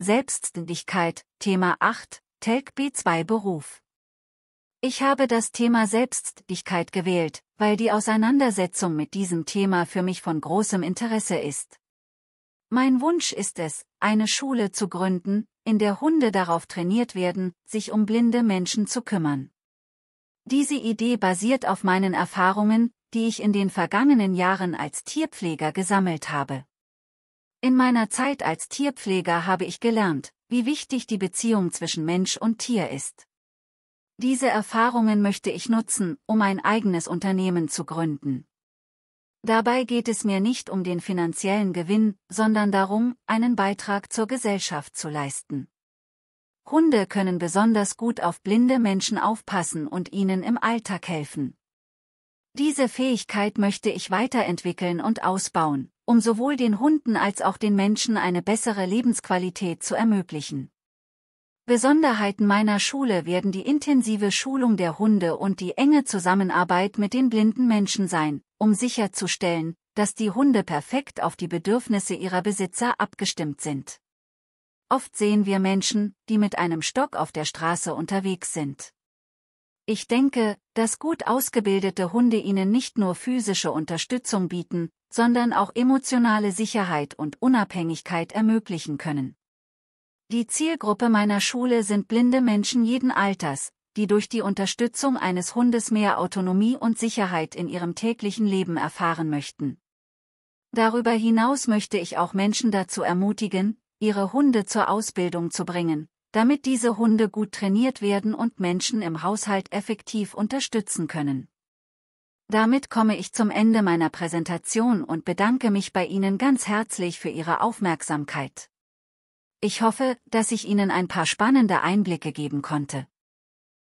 Selbstständigkeit, Thema 8, Telk B2 Beruf. Ich habe das Thema Selbstständigkeit gewählt, weil die Auseinandersetzung mit diesem Thema für mich von großem Interesse ist. Mein Wunsch ist es, eine Schule zu gründen, in der Hunde darauf trainiert werden, sich um blinde Menschen zu kümmern. Diese Idee basiert auf meinen Erfahrungen, die ich in den vergangenen Jahren als Tierpfleger gesammelt habe. In meiner Zeit als Tierpfleger habe ich gelernt, wie wichtig die Beziehung zwischen Mensch und Tier ist. Diese Erfahrungen möchte ich nutzen, um ein eigenes Unternehmen zu gründen. Dabei geht es mir nicht um den finanziellen Gewinn, sondern darum, einen Beitrag zur Gesellschaft zu leisten. Hunde können besonders gut auf blinde Menschen aufpassen und ihnen im Alltag helfen. Diese Fähigkeit möchte ich weiterentwickeln und ausbauen, um sowohl den Hunden als auch den Menschen eine bessere Lebensqualität zu ermöglichen. Besonderheiten meiner Schule werden die intensive Schulung der Hunde und die enge Zusammenarbeit mit den blinden Menschen sein, um sicherzustellen, dass die Hunde perfekt auf die Bedürfnisse ihrer Besitzer abgestimmt sind. Oft sehen wir Menschen, die mit einem Stock auf der Straße unterwegs sind. Ich denke, dass gut ausgebildete Hunde ihnen nicht nur physische Unterstützung bieten, sondern auch emotionale Sicherheit und Unabhängigkeit ermöglichen können. Die Zielgruppe meiner Schule sind blinde Menschen jeden Alters, die durch die Unterstützung eines Hundes mehr Autonomie und Sicherheit in ihrem täglichen Leben erfahren möchten. Darüber hinaus möchte ich auch Menschen dazu ermutigen, ihre Hunde zur Ausbildung zu bringen, damit diese Hunde gut trainiert werden und Menschen im Haushalt effektiv unterstützen können. Damit komme ich zum Ende meiner Präsentation und bedanke mich bei Ihnen ganz herzlich für Ihre Aufmerksamkeit. Ich hoffe, dass ich Ihnen ein paar spannende Einblicke geben konnte.